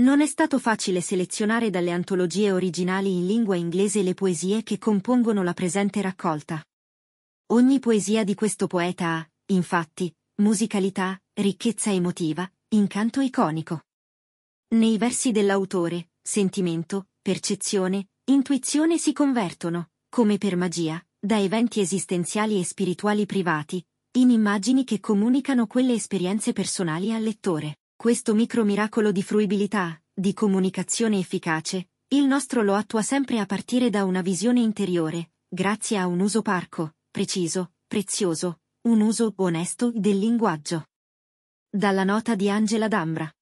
Non è stato facile selezionare dalle antologie originali in lingua inglese le poesie che compongono la presente raccolta. Ogni poesia di questo poeta ha, infatti, musicalità, ricchezza emotiva, incanto iconico. Nei versi dell'autore, sentimento, percezione, intuizione si convertono, come per magia, da eventi esistenziali e spirituali privati, in immagini che comunicano quelle esperienze personali al lettore questo micro miracolo di fruibilità, di comunicazione efficace, il nostro lo attua sempre a partire da una visione interiore, grazie a un uso parco, preciso, prezioso, un uso onesto del linguaggio. Dalla nota di Angela D'Ambra.